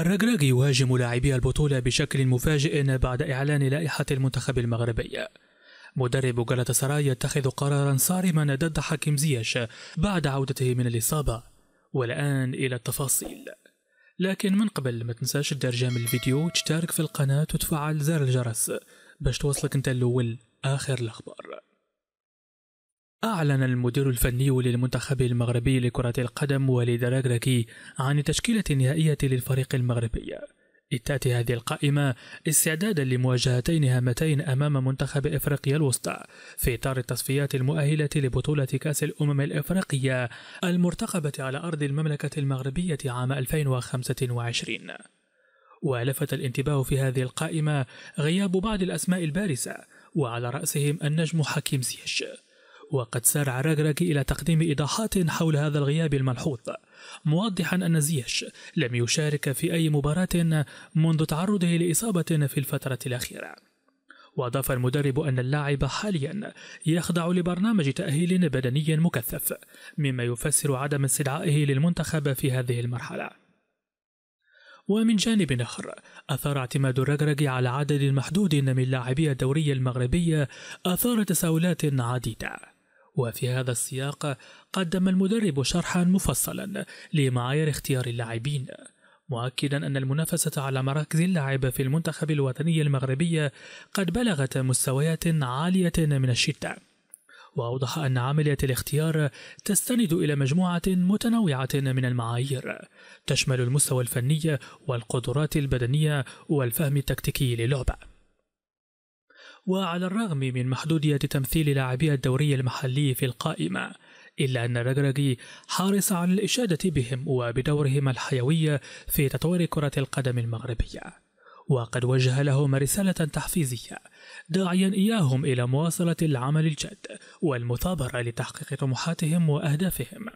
الرجراج يهاجم لاعبي البطولة بشكل مفاجئ بعد إعلان لائحة المنتخب المغربي مدرب سراي يتخذ قرارا صارما ضد حكيم زياش بعد عودته من الإصابة والآن إلى التفاصيل لكن من قبل ما تنساش تدير جام الفيديو تشترك في القناة وتفعل زر الجرس باش توصلك انت الأول آخر الأخبار أعلن المدير الفني للمنتخب المغربي لكرة القدم وليد راكراكي عن التشكيلة النهائية للفريق المغربي إذ تأتي هذه القائمة استعدادا لمواجهتين هامتين أمام منتخب إفريقيا الوسطى في إطار التصفيات المؤهلة لبطولة كأس الأمم الإفريقية المرتقبة على أرض المملكة المغربية عام 2025 ولفت الانتباه في هذه القائمة غياب بعض الأسماء البارزة وعلى رأسهم النجم حكيم زيش وقد سارع عراجراج إلى تقديم إيضاحات حول هذا الغياب الملحوظ موضحا أن زياش لم يشارك في أي مباراة منذ تعرضه لإصابة في الفترة الأخيرة وأضاف المدرب أن اللاعب حاليا يخضع لبرنامج تأهيل بدني مكثف مما يفسر عدم استدعائه للمنتخب في هذه المرحلة ومن جانب آخر أثار اعتماد الرجرج على عدد محدود من لاعبي الدوري المغربي آثار تساؤلات عديدة وفي هذا السياق قدم المدرب شرحا مفصلا لمعايير اختيار اللاعبين مؤكدا أن المنافسة على مراكز اللعب في المنتخب الوطني المغربي قد بلغت مستويات عالية من الشدة وأوضح أن عملية الاختيار تستند إلى مجموعة متنوعة من المعايير تشمل المستوى الفني والقدرات البدنية والفهم التكتيكي للعبة وعلى الرغم من محدودية تمثيل لاعبي الدوري المحلي في القائمة إلا أن الرجرجي حرص على الإشادة بهم وبدورهم الحيوية في تطوير كرة القدم المغربية وقد وجه لهم رسالة تحفيزية داعيا إياهم إلى مواصلة العمل الجاد والمثابرة لتحقيق طموحاتهم وأهدافهم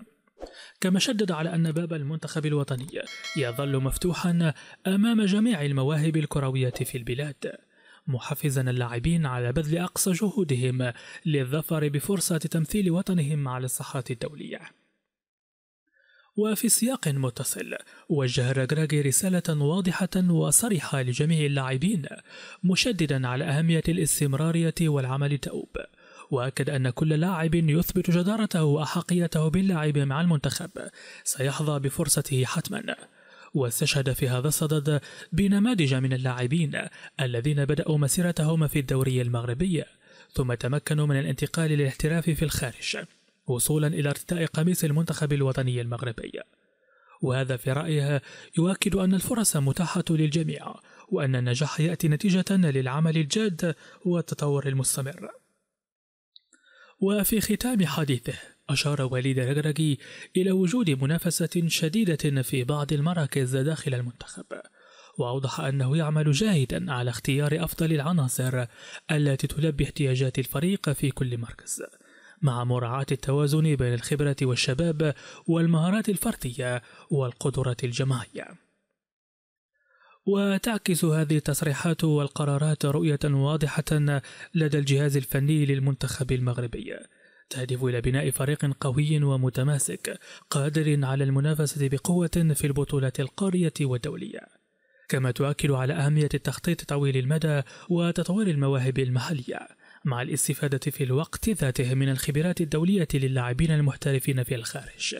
كما شدد على أن باب المنتخب الوطني يظل مفتوحا أمام جميع المواهب الكروية في البلاد محفزا اللاعبين على بذل أقصى جهودهم للظفر بفرصة تمثيل وطنهم على الصحراء الدولية وفي سياق متصل وجه راجراجي رسالة واضحة وصريحة لجميع اللاعبين مشددا على أهمية الاستمرارية والعمل التأوب وأكد أن كل لاعب يثبت جدارته وأحقيته باللعب مع المنتخب سيحظى بفرصته حتماً واستشهد في هذا الصدد بنماذج من اللاعبين الذين بدأوا مسيرتهم في الدوري المغربي ثم تمكنوا من الانتقال للاحتراف في الخارج وصولا إلى ارتداء قميص المنتخب الوطني المغربي وهذا في رأيها يؤكد أن الفرص متاحة للجميع وأن النجاح يأتي نتيجة للعمل الجاد والتطور المستمر وفي ختام حديثه أشار وليد رجرجي إلى وجود منافسة شديدة في بعض المراكز داخل المنتخب وأوضح أنه يعمل جاهدا على اختيار أفضل العناصر التي تلبي احتياجات الفريق في كل مركز مع مراعاة التوازن بين الخبرة والشباب والمهارات الفردية والقدرة الجماعية وتعكس هذه التصريحات والقرارات رؤية واضحة لدى الجهاز الفني للمنتخب المغربي تهدف إلى بناء فريق قوي ومتماسك قادر على المنافسة بقوة في البطولات القارية والدولية كما تؤكد على أهمية التخطيط طويل المدى وتطوير المواهب المحلية مع الاستفادة في الوقت ذاته من الخبرات الدولية للاعبين المحترفين في الخارج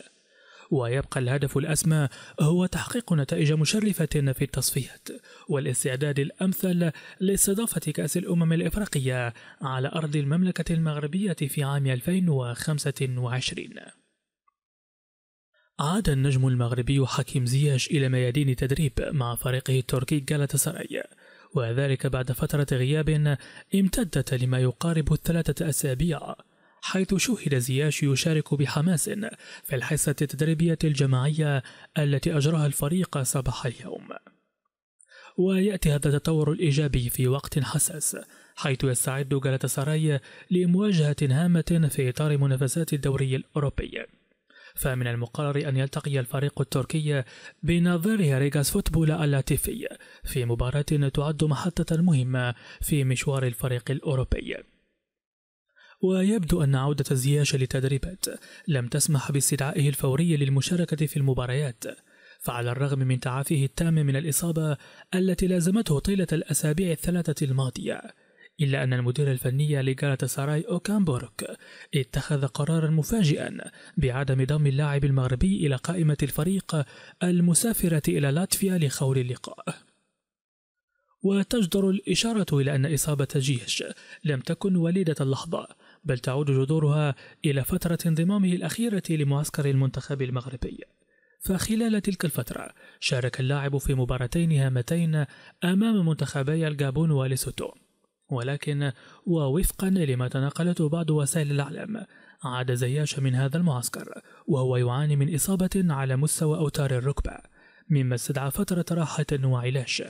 ويبقى الهدف الأسمى هو تحقيق نتائج مشرفة في التصفيات والاستعداد الأمثل لاستضافة كأس الأمم الإفريقية على أرض المملكة المغربية في عام 2025 عاد النجم المغربي حكيم زياش إلى ميادين تدريب مع فريقه التركي جالة سراي وذلك بعد فترة غياب امتدت لما يقارب الثلاثة أسابيع حيث شوهد زياش يشارك بحماس في الحصة التدريبية الجماعية التي أجراها الفريق صباح اليوم ويأتي هذا التطور الإيجابي في وقت حساس حيث يستعد سراي لمواجهة هامة في إطار منافسات الدوري الأوروبي فمن المقرر أن يلتقي الفريق التركي بنظير ريغاس فوتبول اللاتيفي في مباراة تعد محطة مهمة في مشوار الفريق الأوروبي ويبدو أن عودة زياش لتدريبات لم تسمح باستدعائه الفوري للمشاركة في المباريات فعلى الرغم من تعافيه التام من الإصابة التي لازمته طيلة الأسابيع الثلاثة الماضية إلا أن المدير الفني لجالة ساراي أوكامبورك اتخذ قرارا مفاجئا بعدم ضم اللاعب المغربي إلى قائمة الفريق المسافرة إلى لاتفيا لخور اللقاء وتجدر الإشارة إلى أن إصابة جيش لم تكن وليدة اللحظة بل تعود جذورها إلى فترة انضمامه الأخيرة لمعسكر المنتخب المغربي فخلال تلك الفترة شارك اللاعب في مباراتين هامتين أمام منتخبي الجابون وليسوتو ولكن ووفقا لما تناقلته بعض وسائل الإعلام عاد زياش من هذا المعسكر وهو يعاني من إصابة على مستوى أوتار الركبة مما استدعى فترة راحة وعلاج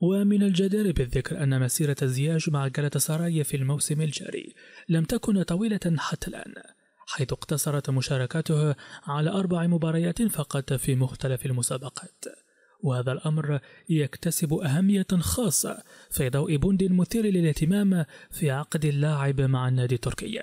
ومن الجدير بالذكر أن مسيرة زياج مع سراي في الموسم الجاري لم تكن طويلة حتى الآن حيث اقتصرت مشاركته على أربع مباريات فقط في مختلف المسابقات وهذا الأمر يكتسب أهمية خاصة في ضوء بند مثير للاهتمام في عقد اللاعب مع النادي التركي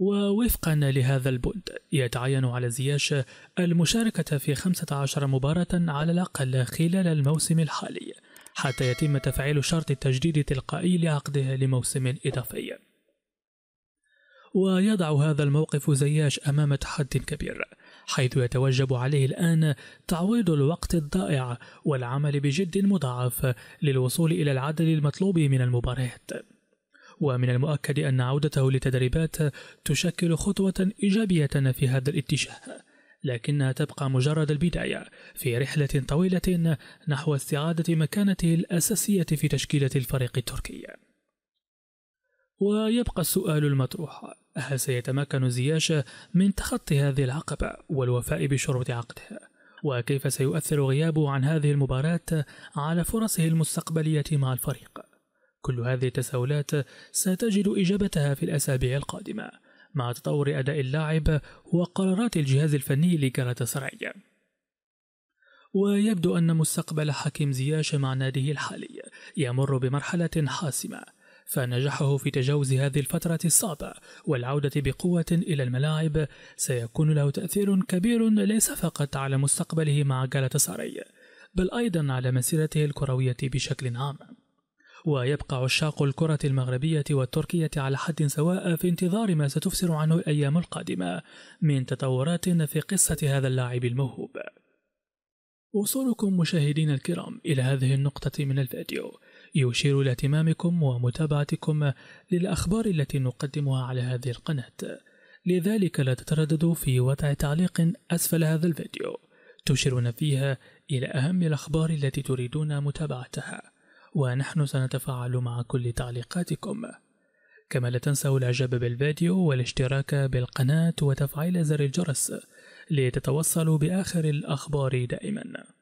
ووفقا لهذا البند يتعين على زياش المشاركة في 15 مباراة على الأقل خلال الموسم الحالي حتى يتم تفعيل شرط التجديد التلقائي لعقده لموسم إضافي ويضع هذا الموقف زياش أمام تحدي كبير حيث يتوجب عليه الآن تعويض الوقت الضائع والعمل بجد مضاعف للوصول إلى العدد المطلوب من المباريات ومن المؤكد أن عودته للتدريبات تشكل خطوة إيجابية في هذا الاتجاه لكنها تبقى مجرد البداية في رحلة طويلة نحو استعادة مكانته الأساسية في تشكيلة الفريق التركي ويبقى السؤال المطروح هل سيتمكن زياش من تخطي هذه العقبة والوفاء بشروط عقده؟ وكيف سيؤثر غيابه عن هذه المباراة على فرصه المستقبلية مع الفريق؟ كل هذه التساؤلات ستجد إجابتها في الأسابيع القادمة مع تطور أداء اللاعب وقرارات الجهاز الفني لكرة سرايا ويبدو أن مستقبل حكيم زياش مع ناديه الحالي يمر بمرحلة حاسمة فنجاحه في تجاوز هذه الفترة الصعبة والعودة بقوة إلى الملاعب سيكون له تأثير كبير ليس فقط على مستقبله مع ساري بل أيضا على مسيرته الكروية بشكل عام ويبقى عشاق الكرة المغربية والتركية على حد سواء في انتظار ما ستفسر عنه الأيام القادمة من تطورات في قصة هذا اللاعب الموهوب. وصولكم مشاهدينا الكرام إلى هذه النقطة من الفيديو يشير إلى اهتمامكم ومتابعتكم للأخبار التي نقدمها على هذه القناة. لذلك لا تترددوا في وضع تعليق أسفل هذا الفيديو تشيرون فيها إلى أهم الأخبار التي تريدون متابعتها ونحن سنتفاعل مع كل تعليقاتكم كما لا تنسوا الاعجاب بالفيديو والاشتراك بالقناة وتفعيل زر الجرس لتتوصلوا بآخر الأخبار دائماً